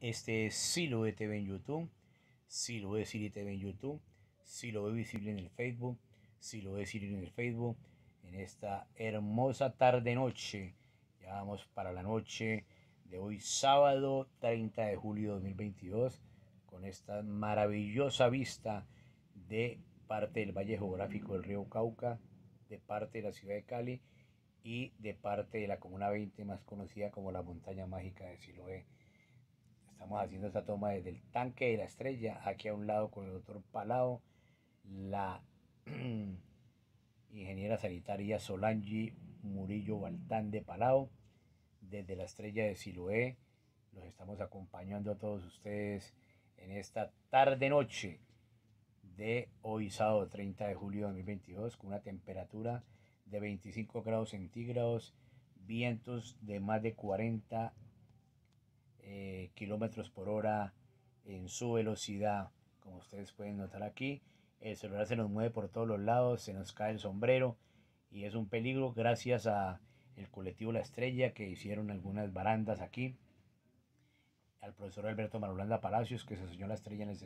Este es Siloé TV en YouTube, Siloé Siri TV en YouTube, Siloé Visible en el Facebook, Siloé Siri en el Facebook. En esta hermosa tarde-noche, ya vamos para la noche de hoy, sábado 30 de julio de 2022, con esta maravillosa vista de parte del Valle Geográfico del Río Cauca, de parte de la ciudad de Cali y de parte de la Comuna 20, más conocida como la Montaña Mágica de Siloé Estamos haciendo esta toma desde el tanque de la estrella, aquí a un lado con el doctor Palao, la ingeniera sanitaria Solange Murillo Baltán de Palao, desde la estrella de Siloé. Los estamos acompañando a todos ustedes en esta tarde-noche de hoy sábado 30 de julio de 2022 con una temperatura de 25 grados centígrados, vientos de más de 40 kilómetros por hora en su velocidad. Como ustedes pueden notar aquí, el celular se nos mueve por todos los lados, se nos cae el sombrero y es un peligro gracias a el colectivo La Estrella que hicieron algunas barandas aquí. Al profesor Alberto Marulanda Palacios que se soñó La Estrella en, el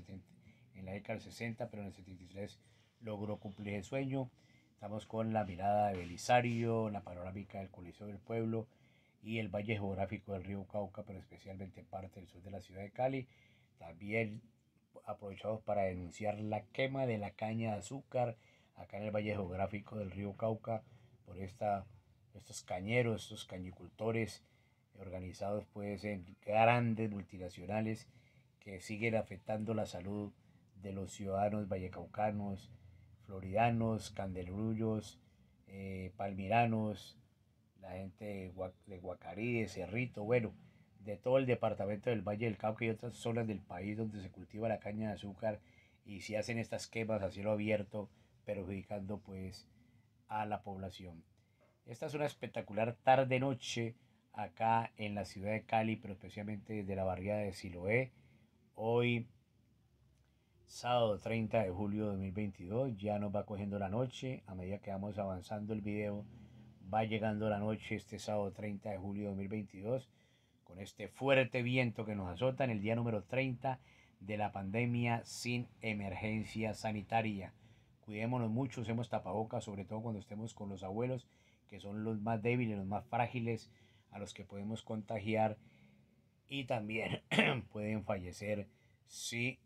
en la década del 60, pero en el 73 logró cumplir el sueño. Estamos con la mirada de Belisario, la panorámica del Coliseo del Pueblo, y el valle geográfico del río Cauca, pero especialmente parte del sur de la ciudad de Cali. También aprovechados para denunciar la quema de la caña de azúcar acá en el valle geográfico del río Cauca por esta, estos cañeros, estos cañicultores organizados pues en grandes multinacionales que siguen afectando la salud de los ciudadanos vallecaucanos, floridanos, candelrullos eh, palmiranos, la gente de Guacarí, de Cerrito, bueno, de todo el departamento del Valle del Cauca y otras zonas del país donde se cultiva la caña de azúcar y se hacen estas quemas a cielo abierto, perjudicando pues a la población. Esta es una espectacular tarde-noche acá en la ciudad de Cali, pero especialmente desde la barriada de Siloé. Hoy, sábado 30 de julio de 2022, ya nos va cogiendo la noche a medida que vamos avanzando el video Va llegando la noche este sábado 30 de julio de 2022 con este fuerte viento que nos azota en el día número 30 de la pandemia sin emergencia sanitaria. Cuidémonos mucho, usemos tapabocas, sobre todo cuando estemos con los abuelos, que son los más débiles, los más frágiles, a los que podemos contagiar y también pueden fallecer si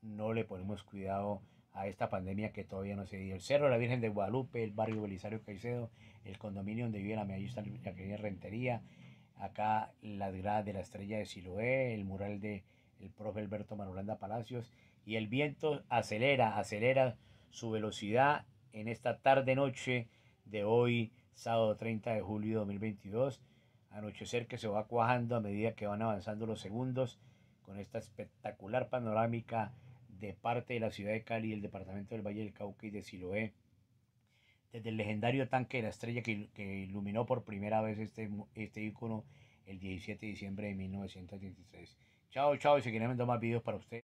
no le ponemos cuidado a esta pandemia que todavía no se dio. El Cerro de la Virgen de Guadalupe, el barrio Belisario Caicedo, el condominio donde vivía la medallista la querida Rentería, acá la gradas de la estrella de Siloé, el mural de el profe Alberto Manolanda Palacios, y el viento acelera, acelera su velocidad en esta tarde-noche de hoy, sábado 30 de julio de 2022, anochecer que se va cuajando a medida que van avanzando los segundos, con esta espectacular panorámica de parte de la ciudad de Cali, del departamento del Valle del Cauca y de Siloé, desde el legendario tanque de la estrella que, iluminó por primera vez este, este ícono el 17 de diciembre de 1983. Chao, chao y seguiremos más videos para ustedes.